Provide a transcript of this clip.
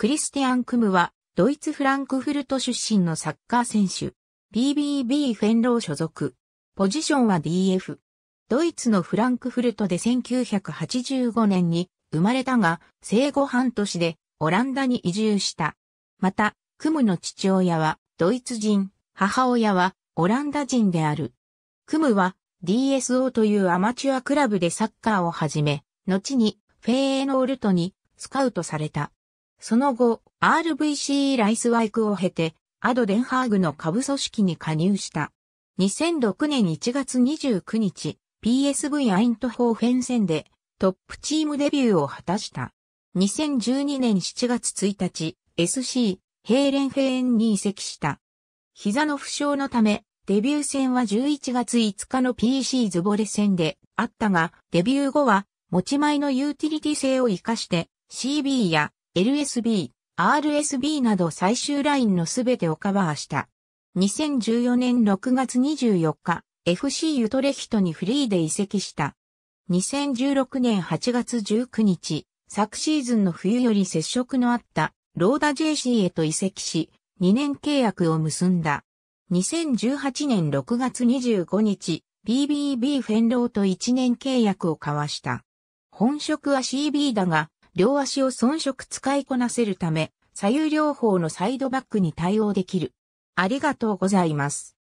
クリスティアン・クムは、ドイツ・フランクフルト出身のサッカー選手。BBB フェンロー所属。ポジションは DF。ドイツのフランクフルトで1985年に生まれたが、生後半年でオランダに移住した。また、クムの父親はドイツ人、母親はオランダ人である。クムは DSO というアマチュアクラブでサッカーを始め、後にフェーノールトにスカウトされた。その後、RVC ライスワイクを経て、アド・デンハーグの下部組織に加入した。2006年1月29日、PSV アイントホーフェン戦でトップチームデビューを果たした。2012年7月1日、SC、ヘーレンフェーンに移籍した。膝の負傷のため、デビュー戦は11月5日の PC ズボレ戦であったが、デビュー後は持ち前のユーティリティ性を活かして CB や LSB、RSB など最終ラインのすべてをカバーした。2014年6月24日、FC ユトレヒトにフリーで移籍した。2016年8月19日、昨シーズンの冬より接触のあったローダ JC へと移籍し、2年契約を結んだ。2018年6月25日、BBB フェンローと1年契約を交わした。本職は CB だが、両足を遜色使いこなせるため、左右両方のサイドバックに対応できる。ありがとうございます。